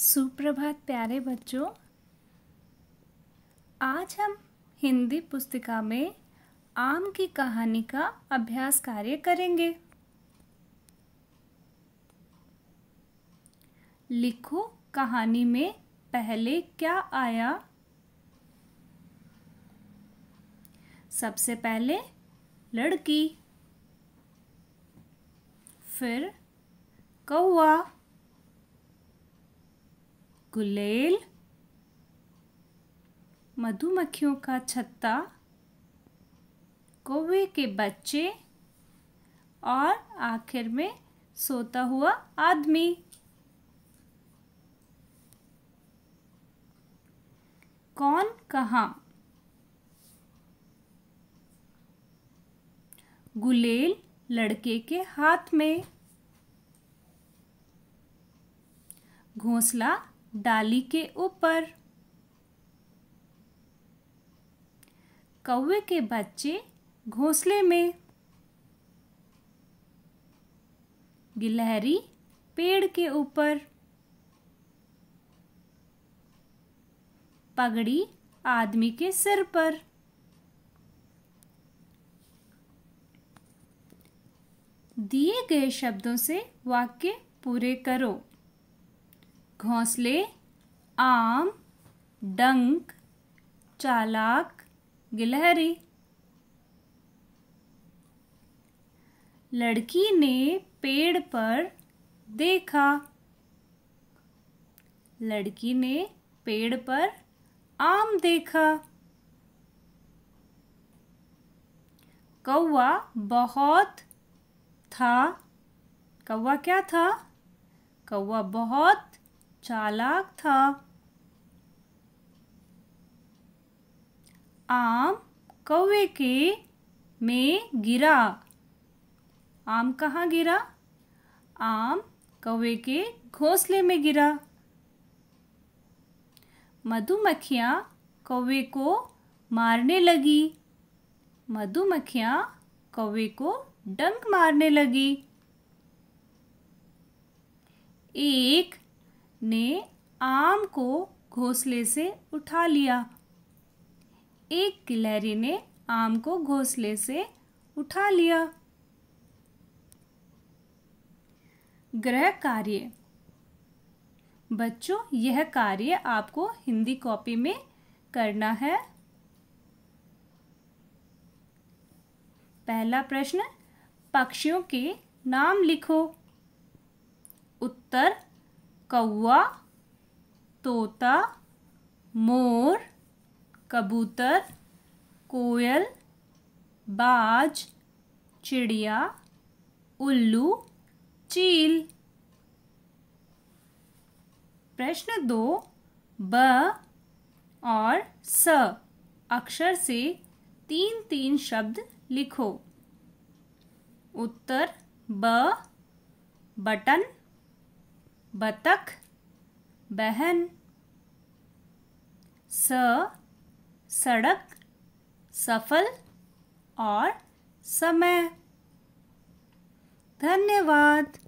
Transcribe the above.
सुप्रभात प्यारे बच्चों आज हम हिंदी पुस्तिका में आम की कहानी का अभ्यास कार्य करेंगे लिखो कहानी में पहले क्या आया सबसे पहले लड़की फिर कौआ गुलेल मधुमक्खियों का छत्ता कौवे के बच्चे और आखिर में सोता हुआ आदमी कौन कहा गुलेल लड़के के हाथ में घोंसला डाली के ऊपर कौवे के बच्चे घोंसले में गिलहरी पेड़ के ऊपर पगड़ी आदमी के सिर पर दिए गए शब्दों से वाक्य पूरे करो घोंसले आम डंक चालाक गिलहरी लड़की ने पेड़ पर देखा लड़की ने पेड़ पर आम देखा कौआ बहुत था कौवा क्या था कौवा बहुत चालाक था आम कौवे के में गिरा आम कहाँ गिरा आम कौवे के घोंसले में गिरा मधुमक्खियाँ कौवे को मारने लगी मधुमक्खियाँ कौवे को डंक मारने लगी एक ने आम को घोंसले से उठा लिया एक गिलहरी ने आम को घोंसले से उठा लिया ग्रह कार्य बच्चों यह कार्य आपको हिंदी कॉपी में करना है पहला प्रश्न पक्षियों के नाम लिखो उत्तर कौआ तोता मोर कबूतर कोयल बाज चिड़िया उल्लू चील प्रश्न दो ब और स अक्षर से तीन तीन शब्द लिखो उत्तर ब बटन बतख बहन स सड़क सफल और समय धन्यवाद